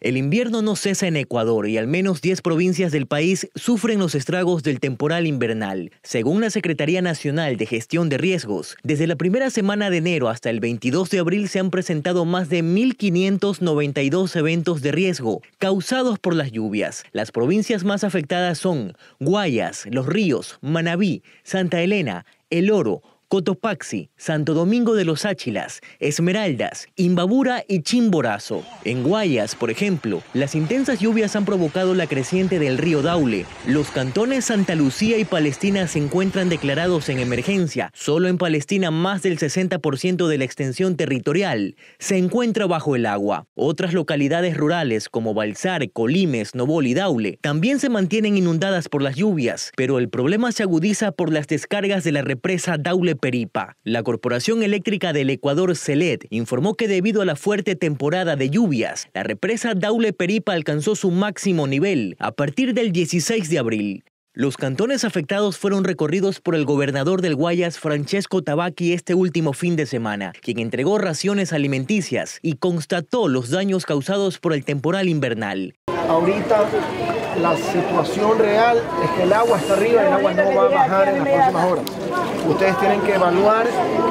El invierno no cesa en Ecuador y al menos 10 provincias del país sufren los estragos del temporal invernal. Según la Secretaría Nacional de Gestión de Riesgos, desde la primera semana de enero hasta el 22 de abril se han presentado más de 1.592 eventos de riesgo causados por las lluvias. Las provincias más afectadas son Guayas, Los Ríos, Manabí, Santa Elena, El Oro, Cotopaxi, Santo Domingo de los Áchilas, Esmeraldas, Imbabura y Chimborazo. En Guayas, por ejemplo, las intensas lluvias han provocado la creciente del río Daule. Los cantones Santa Lucía y Palestina se encuentran declarados en emergencia. Solo en Palestina más del 60% de la extensión territorial se encuentra bajo el agua. Otras localidades rurales como Balsar, Colimes, Nobol y Daule también se mantienen inundadas por las lluvias, pero el problema se agudiza por las descargas de la represa Daule Peripa. La Corporación Eléctrica del Ecuador, CELED, informó que debido a la fuerte temporada de lluvias, la represa Daule Peripa alcanzó su máximo nivel a partir del 16 de abril. Los cantones afectados fueron recorridos por el gobernador del Guayas, Francesco Tabaqui, este último fin de semana, quien entregó raciones alimenticias y constató los daños causados por el temporal invernal. Ahorita la situación real es que el agua está arriba y el agua no va a bajar en las próximas horas. Ustedes tienen que evaluar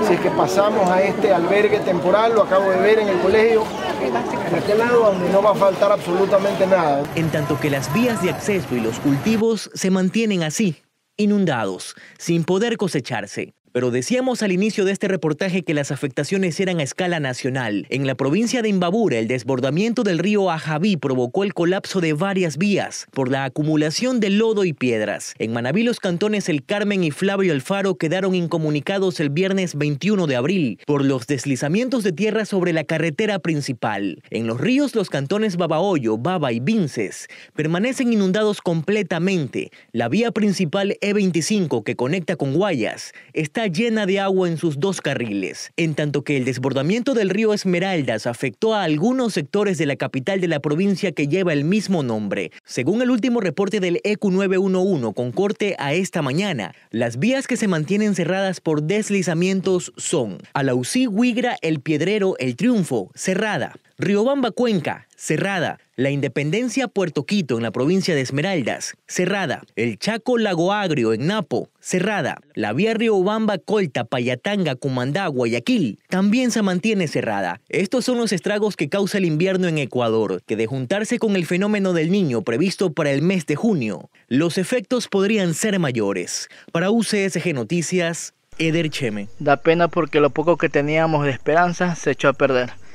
si es que pasamos a este albergue temporal, lo acabo de ver en el colegio, de este aquel lado donde no va a faltar absolutamente nada. En tanto que las vías de acceso y los cultivos se mantienen así, inundados, sin poder cosecharse. Pero decíamos al inicio de este reportaje que las afectaciones eran a escala nacional. En la provincia de Imbabura, el desbordamiento del río Ajaví provocó el colapso de varias vías por la acumulación de lodo y piedras. En Manabí los cantones El Carmen y Flavio Alfaro quedaron incomunicados el viernes 21 de abril por los deslizamientos de tierra sobre la carretera principal. En los ríos los cantones Babahoyo, Baba y Vinces permanecen inundados completamente. La vía principal E25 que conecta con Guayas está llena de agua en sus dos carriles, en tanto que el desbordamiento del río Esmeraldas afectó a algunos sectores de la capital de la provincia que lleva el mismo nombre. Según el último reporte del EQ911 con corte a esta mañana, las vías que se mantienen cerradas por deslizamientos son Alausí, Huigra, El Piedrero, El Triunfo, cerrada, Riobamba, Cuenca, cerrada. La Independencia Puerto Quito en la provincia de Esmeraldas, cerrada. El Chaco Lago Agrio en Napo, cerrada. La vía ubamba Colta, Payatanga, Cumandá, Guayaquil, también se mantiene cerrada. Estos son los estragos que causa el invierno en Ecuador, que de juntarse con el fenómeno del niño previsto para el mes de junio, los efectos podrían ser mayores. Para UCSG Noticias, Eder Cheme. Da pena porque lo poco que teníamos de esperanza se echó a perder.